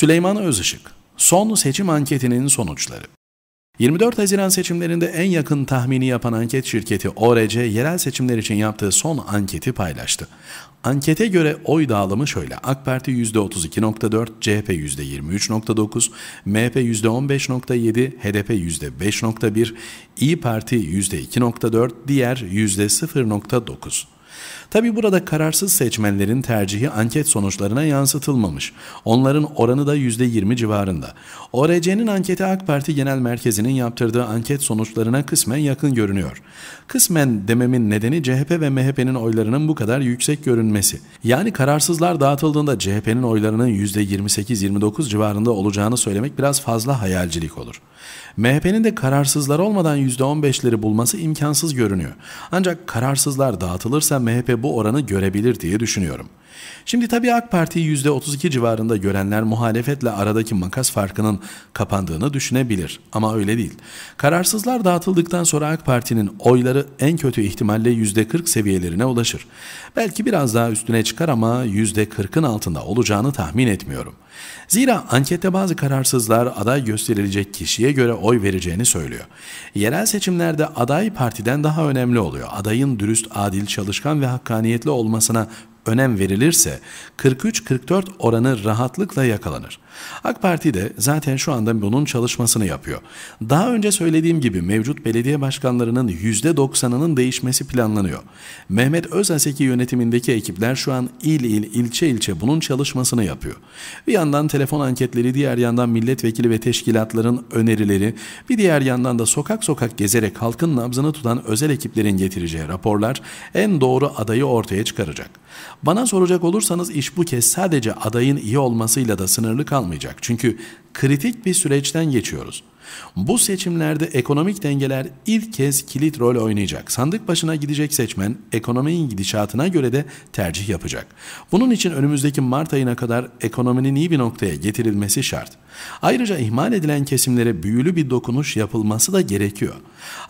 Süleyman Özışık Son seçim anketinin sonuçları 24 Haziran seçimlerinde en yakın tahmini yapan anket şirketi ORC yerel seçimler için yaptığı son anketi paylaştı. Ankete göre oy dağılımı şöyle. AK Parti %32.4, CHP %23.9, MHP %15.7, HDP %5.1, İyi Parti %2.4, diğer %0.9. Tabi burada kararsız seçmenlerin tercihi anket sonuçlarına yansıtılmamış. Onların oranı da %20 civarında. ORC'nin anketi AK Parti Genel Merkezi'nin yaptırdığı anket sonuçlarına kısmen yakın görünüyor. Kısmen dememin nedeni CHP ve MHP'nin oylarının bu kadar yüksek görünmesi. Yani kararsızlar dağıtıldığında CHP'nin oylarının %28-29 civarında olacağını söylemek biraz fazla hayalcilik olur. MHP'nin de kararsızlar olmadan %15'leri bulması imkansız görünüyor. Ancak kararsızlar dağıtılırsa MHP bu oranı görebilir diye düşünüyorum. Şimdi tabii AK Parti'yi %32 civarında görenler muhalefetle aradaki makas farkının kapandığını düşünebilir. Ama öyle değil. Kararsızlar dağıtıldıktan sonra AK Parti'nin oyları en kötü ihtimalle %40 seviyelerine ulaşır. Belki biraz daha üstüne çıkar ama %40'ın altında olacağını tahmin etmiyorum. Zira ankette bazı kararsızlar aday gösterilecek kişiye göre oy vereceğini söylüyor. Yerel seçimlerde aday partiden daha önemli oluyor. Adayın dürüst, adil, çalışkan ve hakkaniyetli olmasına önem verilirse 43-44 oranı rahatlıkla yakalanır. AK Parti de zaten şu anda bunun çalışmasını yapıyor. Daha önce söylediğim gibi mevcut belediye başkanlarının %90'ının değişmesi planlanıyor. Mehmet Özaseki yönetimindeki ekipler şu an il il ilçe ilçe bunun çalışmasını yapıyor. Bir yandan telefon anketleri, diğer yandan milletvekili ve teşkilatların önerileri, bir diğer yandan da sokak sokak gezerek halkın nabzını tutan özel ekiplerin getireceği raporlar en doğru adayı ortaya çıkaracak. Bana soracak olursanız iş bu kez sadece adayın iyi olmasıyla da sınırlı kalmayacak. Çünkü kritik bir süreçten geçiyoruz. Bu seçimlerde ekonomik dengeler ilk kez kilit rol oynayacak. Sandık başına gidecek seçmen ekonominin gidişatına göre de tercih yapacak. Bunun için önümüzdeki Mart ayına kadar ekonominin iyi bir noktaya getirilmesi şart. Ayrıca ihmal edilen kesimlere büyülü bir dokunuş yapılması da gerekiyor.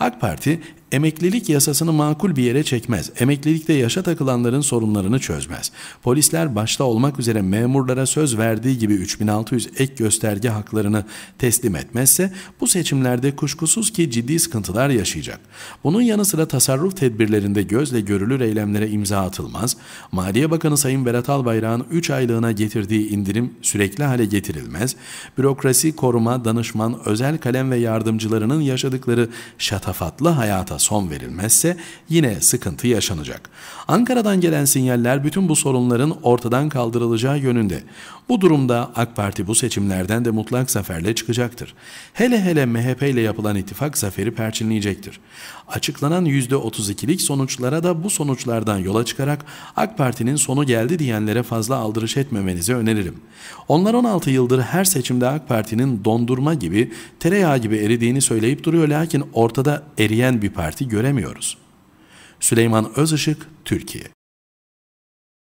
AK Parti emeklilik yasasını makul bir yere çekmez. Emeklilikte yaşa takılanların sorunlarını çözmez. Polisler başta olmak üzere memurlara söz verdiği gibi 3600 ek gösterge haklarını teslim etmezse bu seçimlerde kuşkusuz ki ciddi sıkıntılar yaşayacak. Bunun yanı sıra tasarruf tedbirlerinde gözle görülür eylemlere imza atılmaz, Maliye Bakanı Sayın Berat Albayrak'ın 3 aylığına getirdiği indirim sürekli hale getirilmez, bürokrasi, koruma, danışman, özel kalem ve yardımcılarının yaşadıkları şatafatlı hayata son verilmezse yine sıkıntı yaşanacak. Ankara'dan gelen sinyaller bütün bu sorunların ortadan kaldırılacağı yönünde. Bu durumda AK Parti bu seçimlerden de mutlak zaferle çıkacaktır. Hele hele MHP ile yapılan ittifak zaferi perçinleyecektir. Açıklanan %32'lik sonuçlara da bu sonuçlardan yola çıkarak AK Parti'nin sonu geldi diyenlere fazla aldırış etmemenizi öneririm. Onlar 16 yıldır her seçimde AK Parti'nin dondurma gibi, tereyağı gibi eridiğini söyleyip duruyor lakin ortada eriyen bir parti göremiyoruz. Süleyman Özışık, Türkiye